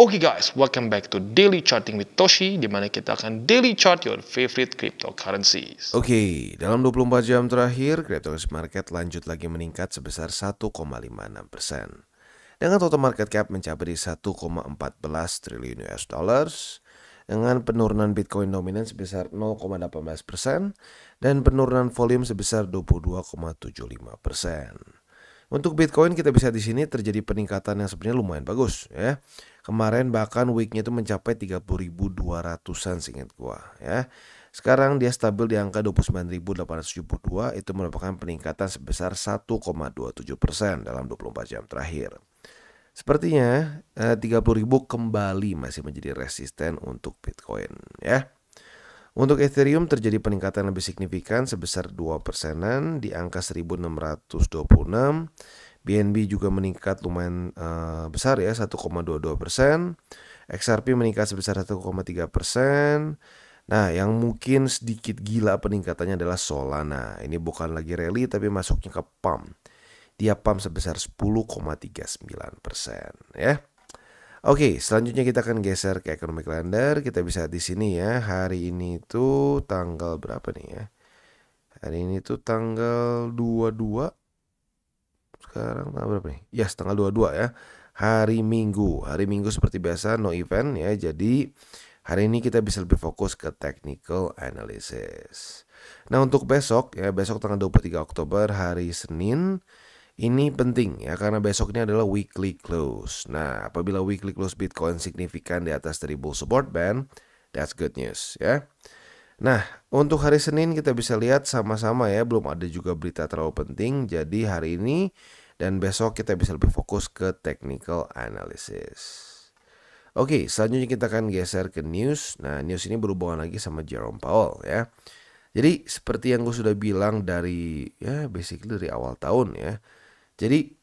Oke okay guys, welcome back to Daily Charting with Toshi, di mana kita akan daily chart your favorite cryptocurrencies. Oke, okay, dalam 24 jam terakhir, cryptocurrency market lanjut lagi meningkat sebesar 1,56 persen. Dengan total market cap mencapai 1,14 triliun US dollars, dengan penurunan Bitcoin dominan sebesar 0,18 persen dan penurunan volume sebesar 22,75 persen. Untuk Bitcoin kita bisa di sini terjadi peningkatan yang sebenarnya lumayan bagus ya. Kemarin bahkan weeknya itu mencapai 30.200an seingat gua ya. Sekarang dia stabil di angka 29.872 itu merupakan peningkatan sebesar 1,27 persen dalam 24 jam terakhir. Sepertinya 30.000 eh, kembali masih menjadi resisten untuk Bitcoin ya. Untuk Ethereum terjadi peningkatan lebih signifikan sebesar 2 persenan di angka 1626 BNB juga meningkat lumayan uh, besar ya 1,22 persen. XRP meningkat sebesar 1,3 persen. Nah yang mungkin sedikit gila peningkatannya adalah Solana. Ini bukan lagi rally tapi masuknya ke pump. Dia pump sebesar 10,39 persen ya. Oke, selanjutnya kita akan geser ke ekonomi kalender. Kita bisa di sini ya. Hari ini itu tanggal berapa nih ya? Hari ini itu tanggal 22 sekarang tanggal berapa nih? Ya tanggal 22 ya. Hari Minggu. Hari Minggu seperti biasa no event ya. Jadi hari ini kita bisa lebih fokus ke technical analysis. Nah, untuk besok ya, besok tanggal 23 Oktober hari Senin ini penting ya karena besok ini adalah weekly close. Nah, apabila weekly close Bitcoin signifikan di atas dari support band, that's good news ya. Nah, untuk hari Senin kita bisa lihat sama-sama ya, belum ada juga berita terlalu penting. Jadi hari ini dan besok kita bisa lebih fokus ke technical analysis. Oke, selanjutnya kita akan geser ke news. Nah, news ini berhubungan lagi sama Jerome Powell ya. Jadi seperti yang gue sudah bilang dari ya basically dari awal tahun ya. Jadi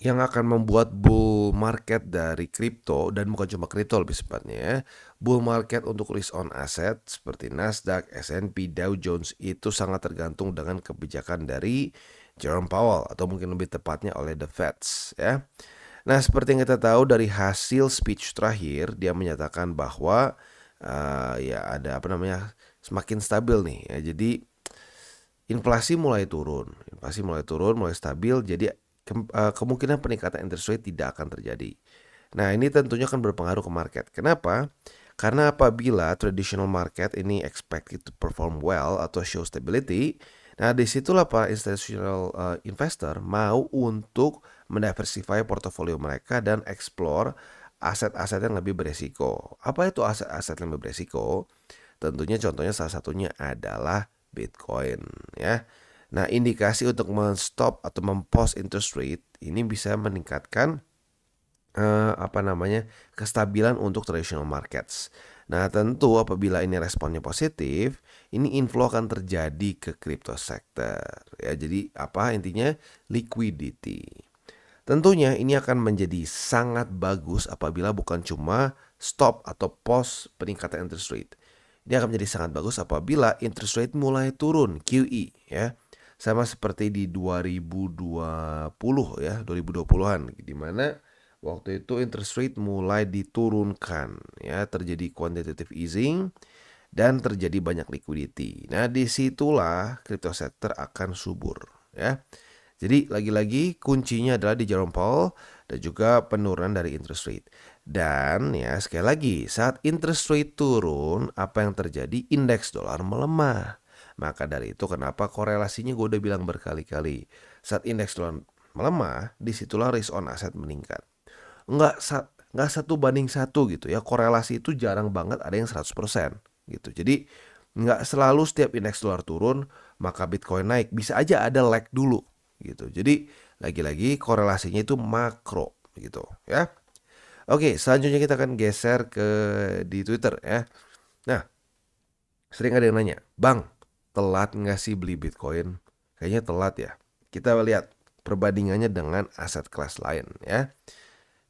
yang akan membuat bull market dari kripto dan bukan cuma kripto lebih sepatnya ya. Bull market untuk risk on asset seperti Nasdaq, S&P, Dow Jones itu sangat tergantung dengan kebijakan dari Jerome Powell atau mungkin lebih tepatnya oleh The Feds ya. Nah, seperti yang kita tahu dari hasil speech terakhir dia menyatakan bahwa uh, ya ada apa namanya semakin stabil nih ya. Jadi inflasi mulai turun, inflasi mulai turun, mulai stabil jadi ke uh, eh, kemungkinan peningkatan interest rate tidak akan terjadi. Nah, ini tentunya akan berpengaruh ke market. Kenapa? Karena apabila traditional market ini expected to perform well atau show stability, Nah, disitulah para institutional uh, investor mau untuk mendiversify portofolio mereka dan explore aset-aset yang lebih beresiko. Apa itu aset-aset yang lebih beresiko? Tentunya contohnya salah satunya adalah Bitcoin ya. Nah, indikasi untuk men-stop atau mempost interest rate ini bisa meningkatkan eh, apa namanya kestabilan untuk traditional markets. Nah tentu apabila ini responnya positif, ini inflow akan terjadi ke crypto sector. Ya, jadi apa intinya liquidity. Tentunya ini akan menjadi sangat bagus apabila bukan cuma stop atau pause peningkatan interest rate. Ini akan menjadi sangat bagus apabila interest rate mulai turun QE ya. Sama seperti di 2020 ya, 2020-an di mana waktu itu interest rate mulai diturunkan ya, terjadi quantitative easing dan terjadi banyak liquidity. Nah, disitulah crypto sector akan subur ya. Jadi lagi-lagi kuncinya adalah di Jerome Powell dan juga penurunan dari interest rate. Dan ya sekali lagi saat interest rate turun apa yang terjadi indeks dolar melemah. Maka dari itu kenapa korelasinya gue udah bilang berkali-kali. Saat indeks dolar melemah disitulah risk on asset meningkat. Enggak, enggak satu banding satu gitu ya korelasi itu jarang banget ada yang 100% gitu. Jadi nggak selalu setiap indeks dolar turun maka Bitcoin naik. Bisa aja ada lag dulu gitu. Jadi lagi-lagi korelasinya itu makro gitu ya. Oke, selanjutnya kita akan geser ke di Twitter ya. Nah, sering ada yang nanya, "Bang, telat nggak sih beli Bitcoin?" Kayaknya telat ya. Kita lihat perbandingannya dengan aset kelas lain ya.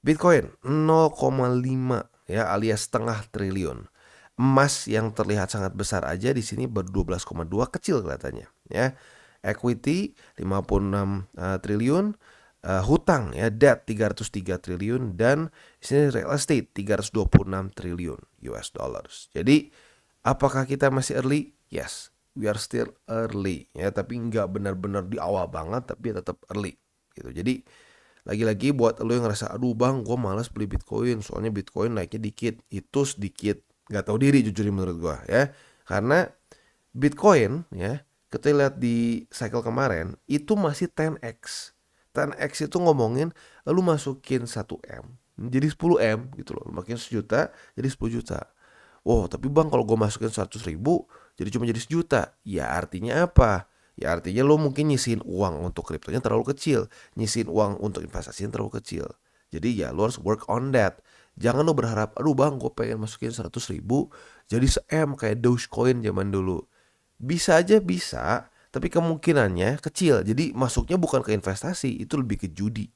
Bitcoin 0,5 ya alias setengah triliun emas yang terlihat sangat besar aja di sini ber 12,2 kecil kelihatannya ya. Equity 56 uh, eh, triliun, uh, hutang ya debt 303 triliun dan di sini real estate 326 triliun US dollars. Jadi apakah kita masih early? Yes, we are still early ya, tapi nggak benar-benar di awal banget tapi ya tetap early gitu. Jadi lagi-lagi buat lo yang ngerasa aduh bang gue males beli bitcoin soalnya bitcoin naiknya dikit itu sedikit nggak tahu diri jujur menurut gua ya karena Bitcoin ya kita lihat di cycle kemarin itu masih 10x 10x itu ngomongin lu masukin 1M jadi 10M gitu loh makin sejuta jadi 10 juta wow tapi bang kalau gue masukin 100 ribu jadi cuma jadi sejuta ya artinya apa ya artinya lo mungkin nyisin uang untuk kriptonya terlalu kecil nyisin uang untuk investasinya terlalu kecil jadi ya lo harus work on that Jangan lo berharap, aduh bang gue pengen masukin 100 ribu jadi se-M kayak Dogecoin zaman dulu. Bisa aja bisa, tapi kemungkinannya kecil. Jadi masuknya bukan ke investasi, itu lebih ke judi.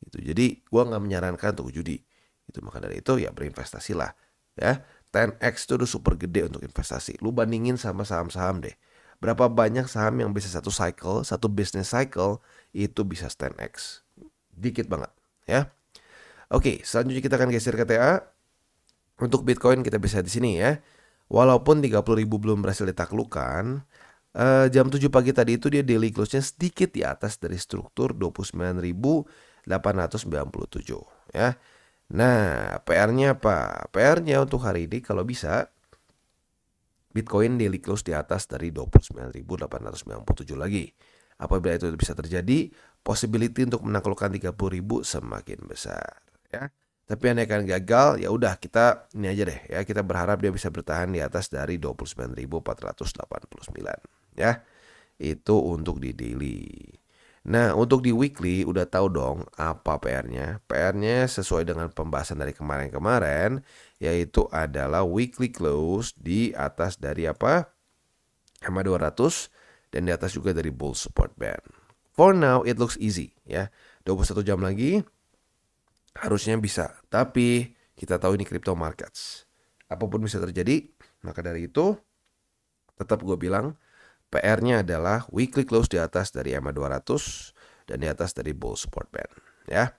Itu jadi gue nggak menyarankan untuk judi. Itu maka dari itu ya berinvestasi lah. Ya, 10x itu udah super gede untuk investasi. Lu bandingin sama saham-saham deh. Berapa banyak saham yang bisa satu cycle, satu business cycle itu bisa 10x. Dikit banget ya. Oke, selanjutnya kita akan geser ke TA. Untuk Bitcoin kita bisa di sini ya. Walaupun ribu belum berhasil ditaklukkan, eh, jam 7 pagi tadi itu dia daily close-nya sedikit di atas dari struktur 29.897 ya. Nah, PR-nya apa? PR-nya untuk hari ini kalau bisa Bitcoin daily close di atas dari 29.897 lagi. Apabila itu bisa terjadi, possibility untuk menaklukkan 30.000 semakin besar ya. Tapi andai kan gagal, ya udah kita ini aja deh ya, kita berharap dia bisa bertahan di atas dari 29.489 ya. Itu untuk di daily. Nah, untuk di weekly udah tahu dong apa PR-nya. PR-nya sesuai dengan pembahasan dari kemarin-kemarin yaitu adalah weekly close di atas dari apa? EMA 200 dan di atas juga dari bull support band. For now it looks easy ya. 21 jam lagi Harusnya bisa, tapi kita tahu ini crypto markets. Apapun bisa terjadi, maka dari itu tetap gue bilang PR-nya adalah weekly close di atas dari EMA 200 dan di atas dari bull support band ya.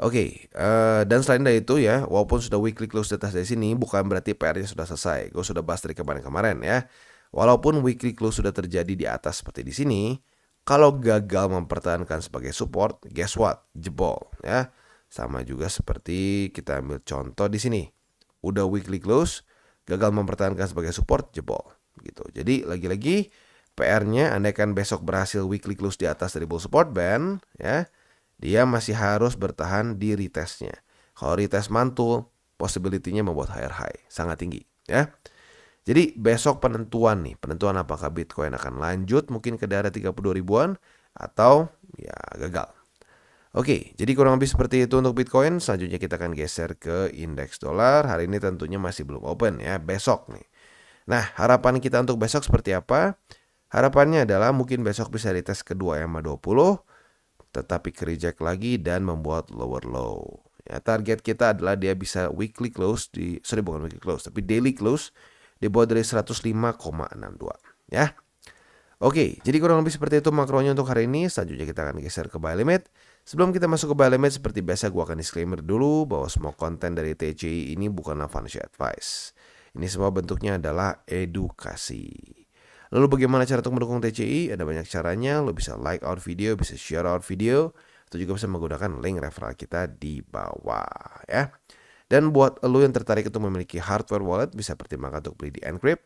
Oke, okay, uh, eh, dan selain dari itu ya, walaupun sudah weekly close di atas dari sini, bukan berarti PR-nya sudah selesai. Gue sudah bahas dari kemarin-kemarin ya. Walaupun weekly close sudah terjadi di atas seperti di sini, kalau gagal mempertahankan sebagai support, guess what? Jebol ya. Sama juga seperti kita ambil contoh di sini. Udah weekly close, gagal mempertahankan sebagai support jebol gitu. Jadi lagi-lagi PR-nya andaikan besok berhasil weekly close di atas dari bull support band ya, dia masih harus bertahan di retestnya. Kalau retest mantul, possibility-nya membuat higher high, sangat tinggi ya. Jadi besok penentuan nih, penentuan apakah Bitcoin akan lanjut mungkin ke daerah 32 ribuan atau ya gagal. Oke, jadi kurang lebih seperti itu untuk Bitcoin. Selanjutnya kita akan geser ke indeks dolar. Hari ini tentunya masih belum open ya, besok nih. Nah, harapan kita untuk besok seperti apa? Harapannya adalah mungkin besok bisa dites kedua 2MA20, tetapi ke reject lagi dan membuat lower low. Ya, target kita adalah dia bisa weekly close di sorry bukan weekly close, tapi daily close di bawah dari 105,62 ya. Oke, jadi kurang lebih seperti itu makronya untuk hari ini. Selanjutnya kita akan geser ke buy limit. Sebelum kita masuk ke Balemet, seperti biasa gue akan disclaimer dulu bahwa semua konten dari TCI ini bukanlah financial advice. Ini semua bentuknya adalah edukasi. Lalu bagaimana cara untuk mendukung TCI? Ada banyak caranya, lo bisa like our video, bisa share our video, atau juga bisa menggunakan link referral kita di bawah ya. Dan buat lo yang tertarik untuk memiliki hardware wallet, bisa pertimbangkan untuk beli di Encrypt.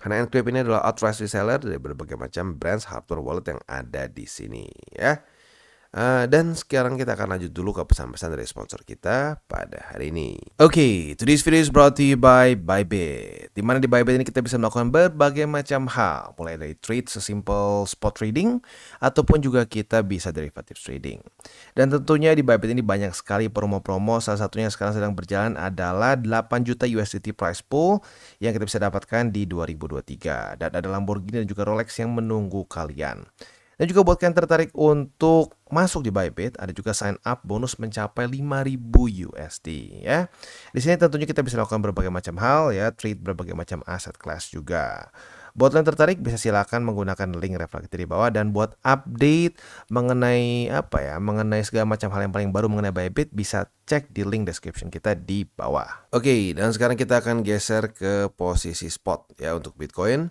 Karena Encrypt ini adalah authorized reseller dari berbagai macam brands hardware wallet yang ada di sini ya. Uh, dan sekarang kita akan lanjut dulu ke pesan-pesan dari sponsor kita pada hari ini. Oke, okay, today's video is brought to you by Bybit. Dimana di Bybit ini kita bisa melakukan berbagai macam hal, mulai dari trade sesimpel spot trading, ataupun juga kita bisa derivative trading. Dan tentunya di Bybit ini banyak sekali promo-promo, salah satunya yang sekarang sedang berjalan adalah 8 juta USDT price pool yang kita bisa dapatkan di 2023. Dan ada Lamborghini dan juga Rolex yang menunggu kalian. Dan juga buat kalian tertarik untuk masuk di Bybit, ada juga sign up bonus mencapai 5000 USD ya. Di sini tentunya kita bisa lakukan berbagai macam hal ya, trade berbagai macam aset kelas juga. Buat yang tertarik bisa silakan menggunakan link kita di bawah dan buat update mengenai apa ya, mengenai segala macam hal yang paling baru mengenai Bybit bisa cek di link description kita di bawah. Oke, dan sekarang kita akan geser ke posisi spot ya untuk Bitcoin.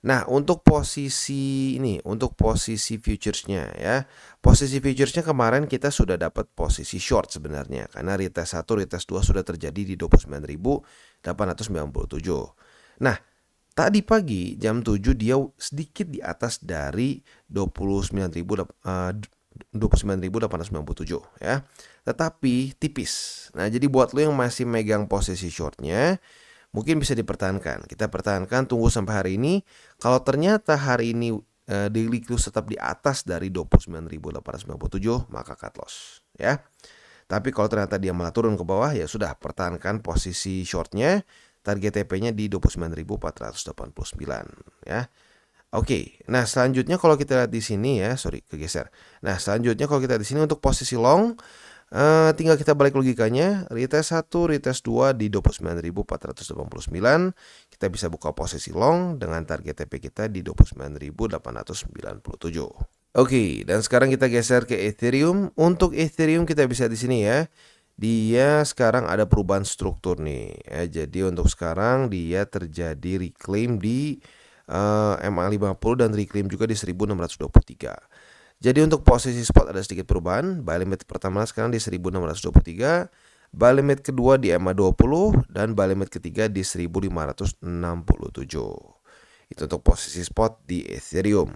Nah, untuk posisi ini, untuk posisi futuresnya ya. Posisi futuresnya kemarin kita sudah dapat posisi short sebenarnya karena retest 1, retest 2 sudah terjadi di 29.897. Nah, tadi pagi jam 7 dia sedikit di atas dari 29.000 29.897 eh, ya. Tetapi tipis. Nah, jadi buat lo yang masih megang posisi shortnya mungkin bisa dipertahankan. Kita pertahankan tunggu sampai hari ini. Kalau ternyata hari ini e, daily close tetap di atas dari 29.897 maka cut loss ya. Tapi kalau ternyata dia malah turun ke bawah ya sudah pertahankan posisi shortnya target TP-nya di 29.489 ya. Oke, nah selanjutnya kalau kita lihat di sini ya, sorry kegeser. Nah selanjutnya kalau kita lihat di sini untuk posisi long Uh, tinggal kita balik logikanya, retest 1, retest 2 di 29.489, kita bisa buka posisi long dengan target TP kita di 29.897. Oke, okay, dan sekarang kita geser ke Ethereum. Untuk Ethereum kita bisa di sini ya. Dia sekarang ada perubahan struktur nih. Ya, jadi untuk sekarang dia terjadi reclaim di eh, uh, MA50 dan reclaim juga di 1623. Jadi untuk posisi spot ada sedikit perubahan. Buy limit pertama sekarang di 1623, buy limit kedua di e ma 20 dan buy limit ketiga di 1567. Itu untuk posisi spot di Ethereum.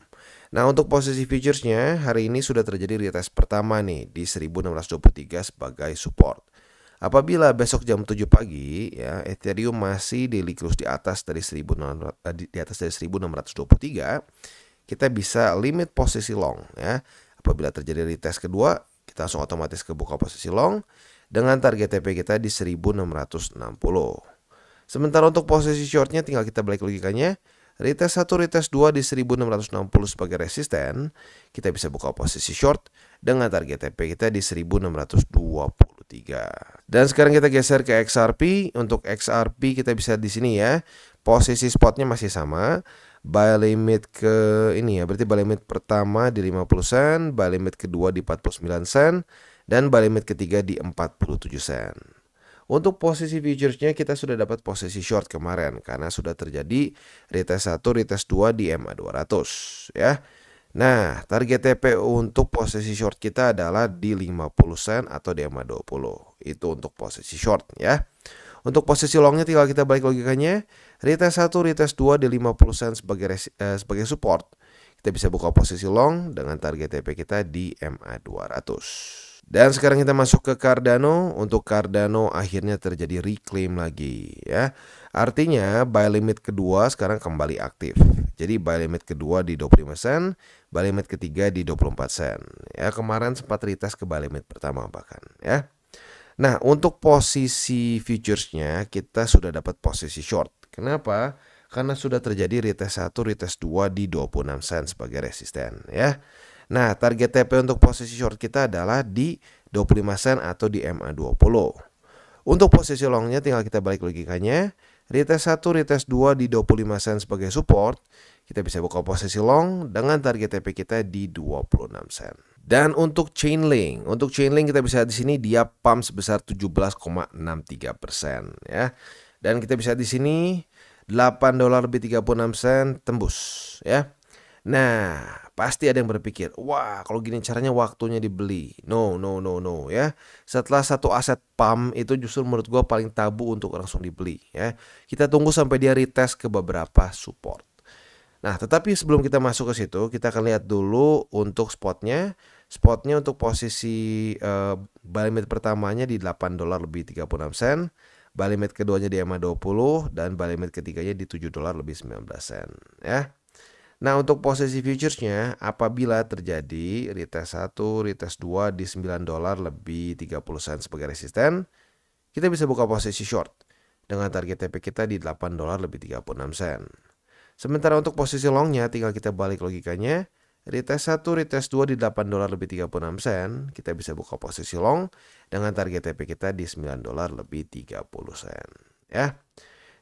Nah, untuk posisi futuresnya hari ini sudah terjadi retest pertama nih di 1623 sebagai support. Apabila besok jam 7 pagi ya Ethereum masih di di atas dari 1600 eh, di atas dari 1623, kita bisa limit posisi long ya. Apabila terjadi retest kedua, kita langsung otomatis ke buka posisi long dengan target TP kita di 1660. Sementara untuk posisi shortnya tinggal kita balik logikanya. Retest 1, retest 2 di 1660 sebagai resisten, kita bisa buka posisi short dengan target TP kita di 1623. Dan sekarang kita geser ke XRP. Untuk XRP kita bisa di sini ya. Posisi spotnya masih sama. Buy limit ke ini ya. Berarti buy limit pertama di 50 sen, buy limit kedua di 49 sen, dan buy limit ketiga di 47 sen. Untuk posisi futuresnya kita sudah dapat posisi short kemarin karena sudah terjadi retest 1, retest 2 di MA200 ya. Nah, target TP untuk posisi short kita adalah di 50 sen atau di EMA 20. Itu untuk posisi short ya. Untuk posisi longnya tinggal kita balik logikanya. Retest 1, retest 2 di 50 sen sebagai eh, sebagai support. Kita bisa buka posisi long dengan target TP kita di MA 200. Dan sekarang kita masuk ke Cardano. Untuk Cardano akhirnya terjadi reclaim lagi ya. Artinya buy limit kedua sekarang kembali aktif. Jadi buy limit kedua di 25 sen, buy limit ketiga di 24 sen. Ya, kemarin sempat retest ke buy limit pertama bahkan, ya. Nah, untuk posisi futures-nya kita sudah dapat posisi short. Kenapa? Karena sudah terjadi retest 1, retest 2 di 26 sen sebagai resisten, ya. Nah, target TP untuk posisi short kita adalah di 25 sen atau di MA20. Untuk posisi longnya tinggal kita balik logikanya retest 1, retest 2 di 25 sen sebagai support, kita bisa buka posisi long dengan target TP kita di 26 sen. Dan untuk chain link, untuk chain link kita bisa di sini dia pump sebesar 17,63% ya. Dan kita bisa di sini 8 dolar lebih 36 sen tembus ya. Nah, pasti ada yang berpikir, wah kalau gini caranya waktunya dibeli. No, no, no, no ya. Setelah satu aset PAM itu justru menurut gue paling tabu untuk langsung dibeli ya. Kita tunggu sampai dia retest ke beberapa support. Nah, tetapi sebelum kita masuk ke situ, kita akan lihat dulu untuk spotnya. Spotnya untuk posisi uh, buy pertamanya di 8 dolar lebih 36 sen, buy keduanya di ma 20 dan buy ketiganya di 7 dolar lebih 19 sen, ya. Nah untuk posisi futuresnya apabila terjadi retest 1, retest 2 di 9 dolar lebih 30 sen sebagai resisten, kita bisa buka posisi short dengan target TP kita di 8 dolar lebih 36 sen. Sementara untuk posisi longnya tinggal kita balik logikanya, retest 1, retest 2 di 8 dolar lebih 36 sen, kita bisa buka posisi long dengan target TP kita di 9 dolar lebih 30 sen. Ya.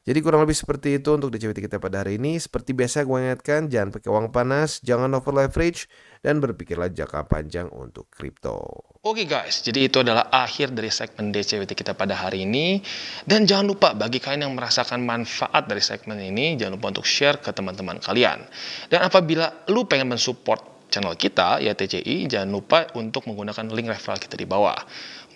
Jadi kurang lebih seperti itu untuk DCBT kita pada hari ini. Seperti biasa gue ingatkan, jangan pakai uang panas, jangan over leverage, dan berpikirlah jangka panjang untuk kripto. Oke okay guys, jadi itu adalah akhir dari segmen DCWT kita pada hari ini. Dan jangan lupa bagi kalian yang merasakan manfaat dari segmen ini, jangan lupa untuk share ke teman-teman kalian. Dan apabila lu pengen mensupport channel kita, ya TCI, jangan lupa untuk menggunakan link referral kita di bawah.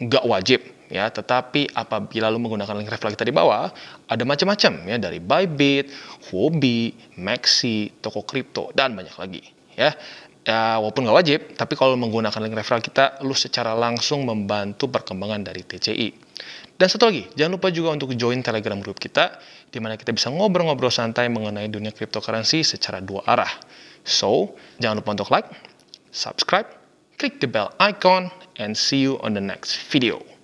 Nggak wajib, ya tetapi apabila lo menggunakan link referral kita di bawah ada macam-macam ya dari Bybit, Huobi, Maxi, toko kripto dan banyak lagi ya. Ya, walaupun nggak wajib, tapi kalau menggunakan link referral kita, lu secara langsung membantu perkembangan dari TCI. Dan satu lagi, jangan lupa juga untuk join Telegram grup kita, di mana kita bisa ngobrol-ngobrol santai mengenai dunia cryptocurrency secara dua arah. So, jangan lupa untuk like, subscribe, click the bell icon, and see you on the next video.